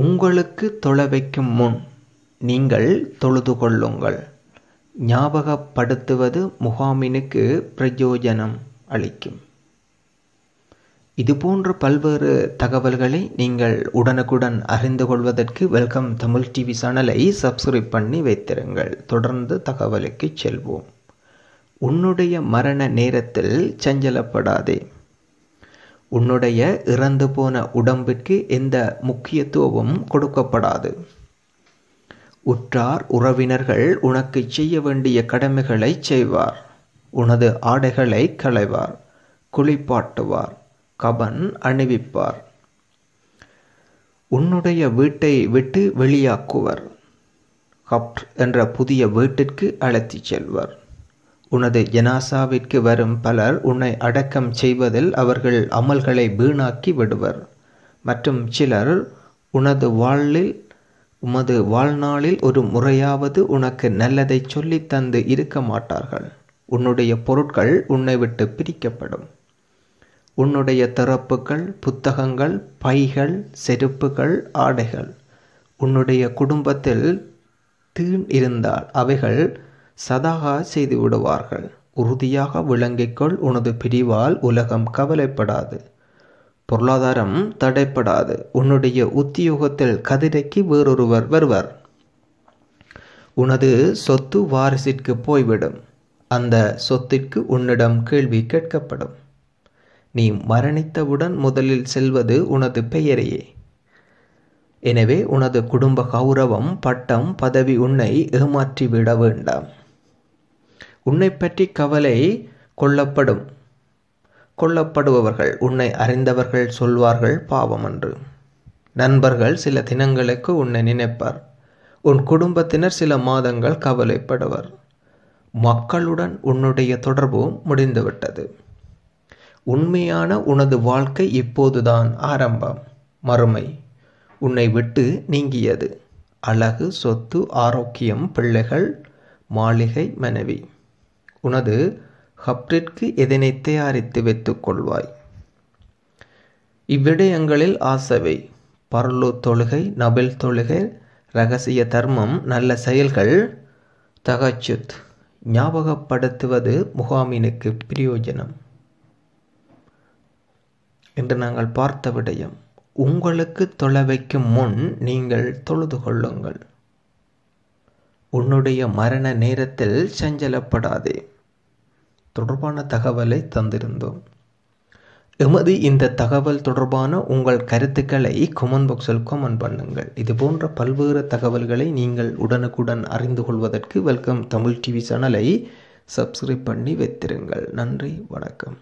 உங்களுக்கு தொலைவைக்கும் வைக்கும் முன் நீங்கள் தொழுது கொள்ளுங்கள் ஞாபகப்படுத்துவது முகாமினுக்கு பிரயோஜனம் அளிக்கும் இதுபோன்ற பல்வேறு தகவல்களை நீங்கள் உடனுக்குடன் அறிந்து கொள்வதற்கு வெல்கம் தமிழ் டிவி சேனலை சப்ஸ்கிரைப் பண்ணி வைத்திருங்கள் தொடர்ந்து தகவலுக்கு செல்வோம் உன்னுடைய மரண நேரத்தில் சஞ்சலப்படாதே உன்னுடைய இறந்து போன உடம்பிற்கு எந்த முக்கியத்துவமும் கொடுக்கப்படாது உற்றார் உறவினர்கள் உனக்கு செய்ய வேண்டிய கடமைகளை செய்வார் உனது ஆடைகளை களைவார் குளிப்பாட்டுவார் கபன் அணிவிப்பார் உன்னுடைய வீட்டை விட்டு வெளியாக்குவர் கப்ட் என்ற புதிய வீட்டிற்கு அழைத்துச் செல்வர் உனது ஜனாசாவிற்கு வரும் பலர் உன்னை அடக்கம் செய்வதில் அவர்கள் அமல்களை வீணாக்கி விடுவர் மற்றும் சிலர் உனது வாழ்வில் உமது வாழ்நாளில் ஒரு முறையாவது உனக்கு நல்லதை சொல்லி தந்து இருக்க மாட்டார்கள் உன்னுடைய பொருட்கள் உன்னை விட்டு பிரிக்கப்படும் உன்னுடைய திறப்புகள் புத்தகங்கள் பைகள் செருப்புகள் ஆடைகள் உன்னுடைய குடும்பத்தில் தீண் இருந்தால் அவைகள் சதாகா செய்து விடுவார்கள் உறுதியாக விளங்கிக்கொள் உனது பிரிவால் உலகம் கவலைப்படாது பொருளாதாரம் தடைப்படாது உன்னுடைய உத்தியோகத்தில் கதிரைக்கு வேறொருவர் வருவர் உனது சொத்து வாரிசிற்கு போய்விடும் அந்த சொத்திற்கு உன்னிடம் கேள்வி கேட்கப்படும் நீ மரணித்தவுடன் முதலில் செல்வது உனது பெயரையே எனவே உனது குடும்ப கௌரவம் பட்டம் பதவி உன்னை ஏமாற்றிவிட வேண்டாம் உன்னை பற்றி கவலை கொள்ளப்படும் கொல்லப்படுபவர்கள் உன்னை அறிந்தவர்கள் சொல்வார்கள் பாவம் அன்று நண்பர்கள் சில தினங்களுக்கு உன்னை நினைப்பார் உன் குடும்பத்தினர் சில மாதங்கள் கவலைப்படுவர் மக்களுடன் உன்னுடைய தொடர்பும் முடிந்துவிட்டது உண்மையான உனது வாழ்க்கை இப்போதுதான் ஆரம்பம் மறுமை உன்னை விட்டு நீங்கியது அழகு சொத்து ஆரோக்கியம் பிள்ளைகள் மாளிகை மனைவி உனது ஹப்ரிற்கு எதனை தயாரித்து வைத்துக் கொள்வாய் இவ்விடயங்களில் ஆசவை பர்லு தொழுகை நபில் தொழுகை ரகசிய தர்மம் நல்ல செயல்கள் தகச்சுத் ஞாபகப்படுத்துவது முகாமினுக்கு பிரயோஜனம் என்று நாங்கள் பார்த்த விடயம் உங்களுக்கு தொலை வைக்கும் முன் நீங்கள் தொழுது கொள்ளுங்கள் உன்னுடைய மரண நேரத்தில் சஞ்சலப்படாதே தொடர்பான தகவலை தந்திருந்தோம் எமது இந்த தகவல் தொடர்பான உங்கள் கருத்துக்களை கொமெண்ட் பாக்ஸில் கொமெண்ட் பண்ணுங்கள் இது போன்ற பல்வேறு தகவல்களை நீங்கள் உடனுக்குடன் அறிந்து கொள்வதற்கு வெல்கம் தமிழ் டிவி சேனலை சப்ஸ்கிரைப் பண்ணி வைத்திருங்கள் நன்றி வணக்கம்